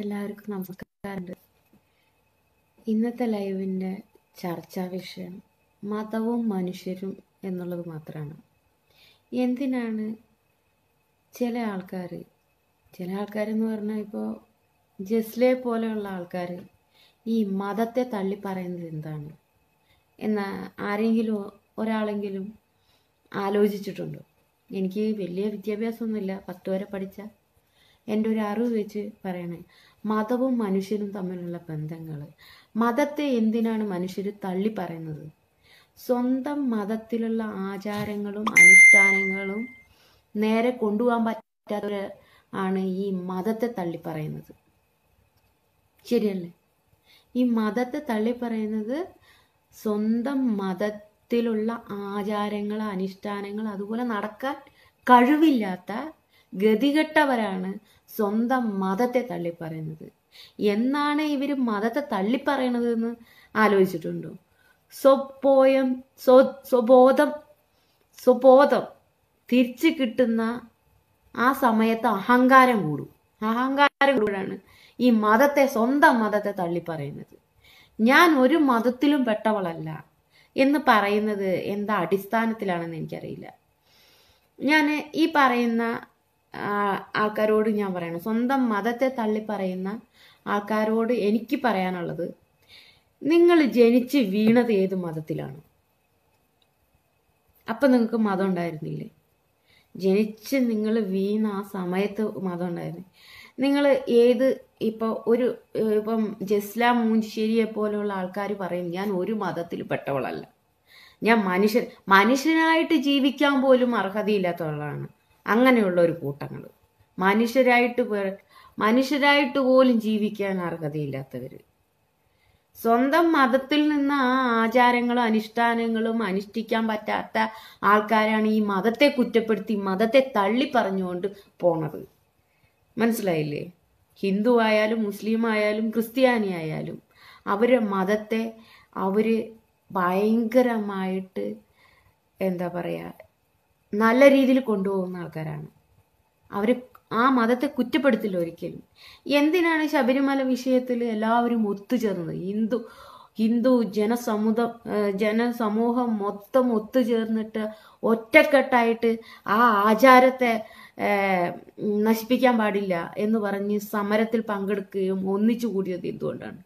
എല്ലാവർക്കും നമസ്കാരം ഇന്നത്തെ ലൈവിൻ്റെ ചർച്ചാ വിഷയം മതവും മനുഷ്യരും എന്നുള്ളത് മാത്രമാണ് എന്തിനാണ് ചില ആൾക്കാർ ചില ആൾക്കാരെന്ന് പറഞ്ഞാൽ ഇപ്പോൾ ജസ്ലെ പോലെയുള്ള ആൾക്കാർ ഈ മതത്തെ തള്ളി പറയുന്നത് എന്താണ് എന്നാൽ ആരെങ്കിലും ഒരാളെങ്കിലും ആലോചിച്ചിട്ടുണ്ടോ എനിക്ക് വലിയ വിദ്യാഭ്യാസമൊന്നുമില്ല പത്ത് വരെ പഠിച്ച എൻ്റെ ഒരു അറിവ് വെച്ച് പറയണേ മതവും മനുഷ്യനും തമ്മിലുള്ള ബന്ധങ്ങൾ മതത്തെ എന്തിനാണ് മനുഷ്യർ തള്ളി പറയുന്നത് സ്വന്തം മതത്തിലുള്ള ആചാരങ്ങളും അനുഷ്ഠാനങ്ങളും നേരെ കൊണ്ടുപോകാൻ പറ്റാത്തവർ ആണ് ഈ മതത്തെ തള്ളി പറയുന്നത് ശരിയല്ലേ ഈ മതത്തെ തള്ളി പറയുന്നത് സ്വന്തം മതത്തിലുള്ള ആചാരങ്ങൾ അനുഷ്ഠാനങ്ങൾ അതുപോലെ നടക്കാൻ കഴിവില്ലാത്ത ഗതികെട്ടവരാണ് സ്വന്തം മതത്തെ തള്ളിപ്പറയുന്നത് എന്നാണ് ഇവർ മതത്തെ എന്ന് ആലോചിച്ചിട്ടുണ്ടോ സ്വബോധം സ്വബോധം സ്വബോധം തിരിച്ചു കിട്ടുന്ന ആ സമയത്ത് അഹങ്കാരം കൂടും അഹങ്കാരം കൂടാണ് ഈ മതത്തെ സ്വന്തം മതത്തെ തള്ളിപ്പറയുന്നത് ഞാൻ ഒരു മതത്തിലും പെട്ടവളല്ല എന്ന് പറയുന്നത് എന്താ അടിസ്ഥാനത്തിലാണെന്ന് എനിക്കറിയില്ല ഞാൻ ഈ പറയുന്ന ആൾക്കാരോട് ഞാൻ പറയണം സ്വന്തം മതത്തെ തള്ളി പറയുന്ന ആൾക്കാരോട് എനിക്ക് പറയാനുള്ളത് നിങ്ങൾ ജനിച്ച് വീണത് ഏത് മതത്തിലാണ് അപ്പം നിങ്ങൾക്ക് മതം ഉണ്ടായിരുന്നില്ലേ ജനിച്ച് നിങ്ങൾ വീണ ആ സമയത്ത് മതം ഉണ്ടായിരുന്നു നിങ്ങൾ ഏത് ഇപ്പോൾ ഒരു ഇപ്പം ജസ്ല മൂഞ്ചിശ്ശേരിയെ പോലെയുള്ള ആൾക്കാർ പറയും ഞാൻ ഒരു മതത്തിൽ പെട്ടവളല്ല ഞാൻ മനുഷ്യൻ മനുഷ്യനായിട്ട് ജീവിക്കാൻ പോലും അർഹതയില്ലാത്തവളാണ് അങ്ങനെയുള്ള ഒരു കൂട്ടങ്ങൾ മനുഷ്യരായിട്ട് മനുഷ്യരായിട്ട് പോലും ജീവിക്കാൻ അർഹതയില്ലാത്തവർ സ്വന്തം മതത്തിൽ നിന്ന് ആ ആചാരങ്ങളും അനുഷ്ഠാനങ്ങളും അനുഷ്ഠിക്കാൻ പറ്റാത്ത ആൾക്കാരാണ് ഈ മതത്തെ കുറ്റപ്പെടുത്തി മതത്തെ തള്ളി പറഞ്ഞുകൊണ്ട് പോണത് മനസ്സിലായില്ലേ ഹിന്ദു ആയാലും മുസ്ലിം ആയാലും ക്രിസ്ത്യാനി ആയാലും അവരെ മതത്തെ അവർ ഭയങ്കരമായിട്ട് എന്താ പറയുക നല്ല രീതിയിൽ കൊണ്ടുപോകുന്ന ആൾക്കാരാണ് അവർ ആ മതത്തെ കുറ്റപ്പെടുത്തില്ല ഒരിക്കലും എന്തിനാണ് ശബരിമല വിഷയത്തിൽ എല്ലാവരും ഒത്തുചേർന്നത് ഹിന്ദു ഹിന്ദു ജനസമുദ ജനസമൂഹം മൊത്തം ഒത്തുചേർന്നിട്ട് ഒറ്റക്കെട്ടായിട്ട് ആ ആചാരത്തെ നശിപ്പിക്കാൻ പാടില്ല എന്ന് പറഞ്ഞ് സമരത്തിൽ പങ്കെടുക്കുകയും ഒന്നിച്ചു കൂടിയത് എന്തുകൊണ്ടാണ്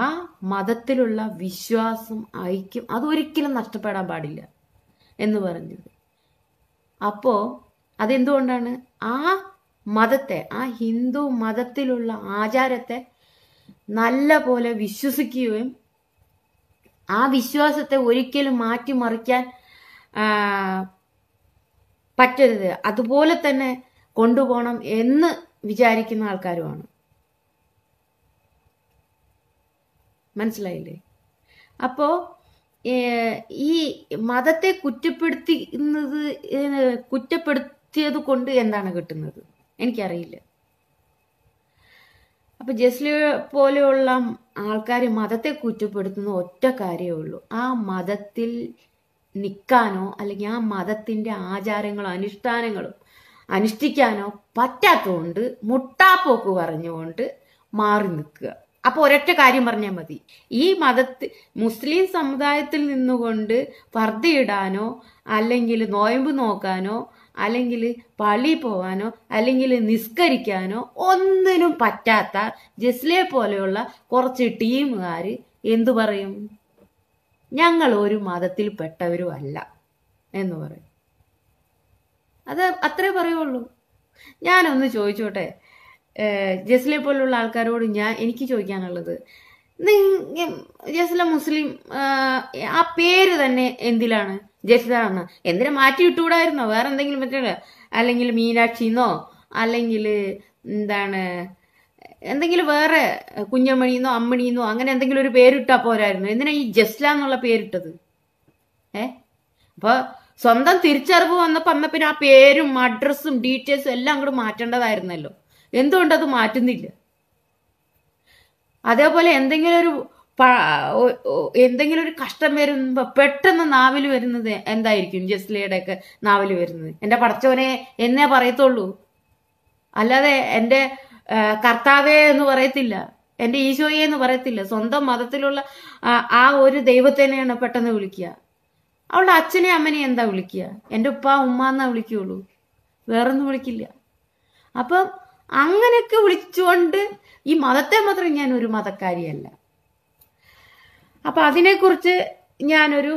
ആ മതത്തിലുള്ള വിശ്വാസം ഐക്യം അതൊരിക്കലും നഷ്ടപ്പെടാൻ പാടില്ല എന്ന് പറഞ്ഞത് അപ്പോൾ അതെന്തുകൊണ്ടാണ് ആ മതത്തെ ആ ഹിന്ദു മതത്തിലുള്ള ആചാരത്തെ നല്ല പോലെ വിശ്വസിക്കുകയും ആ വിശ്വാസത്തെ ഒരിക്കലും മാറ്റിമറിക്കാൻ പറ്റരുത് അതുപോലെ തന്നെ കൊണ്ടുപോകണം എന്ന് വിചാരിക്കുന്ന ആൾക്കാരുമാണ് മനസ്സിലായില്ലേ അപ്പോൾ ഈ മതത്തെ കുറ്റപ്പെടുത്തിക്കുന്നത് കുറ്റപ്പെടുത്തിയത് കൊണ്ട് എന്താണ് കിട്ടുന്നത് എനിക്കറിയില്ല അപ്പൊ ജസ്ലി പോലെയുള്ള ആൾക്കാർ മതത്തെ കുറ്റപ്പെടുത്തുന്ന ഒറ്റ കാര്യമേ ഉള്ളൂ ആ മതത്തിൽ നിൽക്കാനോ അല്ലെങ്കിൽ ആ മതത്തിന്റെ ആചാരങ്ങളോ അനുഷ്ഠാനങ്ങളോ അനുഷ്ഠിക്കാനോ പറ്റാത്തതുകൊണ്ട് മുട്ടാപ്പോക്ക് പറഞ്ഞുകൊണ്ട് മാറി നിൽക്കുക അപ്പോൾ ഒരൊറ്റ കാര്യം പറഞ്ഞാൽ മതി ഈ മതത്തിൽ മുസ്ലിം സമുദായത്തിൽ നിന്നുകൊണ്ട് വർദ്ധയിടാനോ അല്ലെങ്കിൽ നോയമ്പ് നോക്കാനോ അല്ലെങ്കിൽ പള്ളി പോവാനോ അല്ലെങ്കിൽ നിസ്കരിക്കാനോ ഒന്നിനും പറ്റാത്ത ജസ്ലെ പോലെയുള്ള കുറച്ച് ടീമുകാർ എന്തു പറയും ഞങ്ങൾ ഒരു മതത്തിൽ പെട്ടവരും അല്ല എന്ന് പറയും അത് അത്രേ പറയുള്ളൂ ഞാനൊന്ന് ചോദിച്ചോട്ടെ ജസ്ലെ പോലുള്ള ആൾക്കാരോട് ഞാൻ എനിക്ക് ചോദിക്കാനുള്ളത് ജസ്ല മുസ്ലിം ആ പേര് തന്നെ എന്തിലാണ് ജസ്ല എന്തിനാ മാറ്റി ഇട്ടുകൂടായിരുന്നോ വേറെ എന്തെങ്കിലും പറ്റില്ല അല്ലെങ്കിൽ മീനാക്ഷിന്നോ അല്ലെങ്കിൽ എന്താണ് എന്തെങ്കിലും വേറെ കുഞ്ഞമണിന്നോ അമ്മണിന്നോ അങ്ങനെ എന്തെങ്കിലും ഒരു പേരിട്ടാ പോരായിരുന്നു എന്തിനാ ഈ ജസ്ല എന്നുള്ള പേരിട്ടത് ഏ അപ്പൊ സ്വന്തം തിരിച്ചറിവ് വന്നപ്പോ അന്ന പിന്നെ ആ പേരും അഡ്രസ്സും ഡീറ്റെയിൽസും എല്ലാം അങ്ങോട്ട് മാറ്റേണ്ടതായിരുന്നല്ലോ എന്തുകൊണ്ടത് മാറ്റുന്നില്ല അതേപോലെ എന്തെങ്കിലും ഒരു എന്തെങ്കിലും ഒരു കഷ്ടം വരുമ്പോൾ പെട്ടെന്ന് നാവിൽ വരുന്നത് എന്തായിരിക്കും ജസ്ലിയുടെ ഒക്കെ നാവിൽ വരുന്നത് എൻ്റെ പടച്ചവനെ എന്നേ പറയത്തുള്ളൂ അല്ലാതെ എൻ്റെ കർത്താവേ എന്ന് പറയത്തില്ല എൻ്റെ ഈശോയെ എന്ന് പറയത്തില്ല സ്വന്തം മതത്തിലുള്ള ആ ഒരു ദൈവത്തിനെയാണ് പെട്ടെന്ന് വിളിക്കുക അവളുടെ അച്ഛനെ അമ്മനെ എന്താ വിളിക്കുക എൻ്റെ ഉപ്പ ഉമ്മ എന്നാ വിളിക്കുകയുള്ളൂ വേറൊന്നും വിളിക്കില്ല അപ്പം അങ്ങനെയൊക്കെ വിളിച്ചുകൊണ്ട് ഈ മതത്തെ മാത്രം ഞാൻ ഒരു മതക്കാരിയല്ല അപ്പൊ അതിനെക്കുറിച്ച് ഞാനൊരു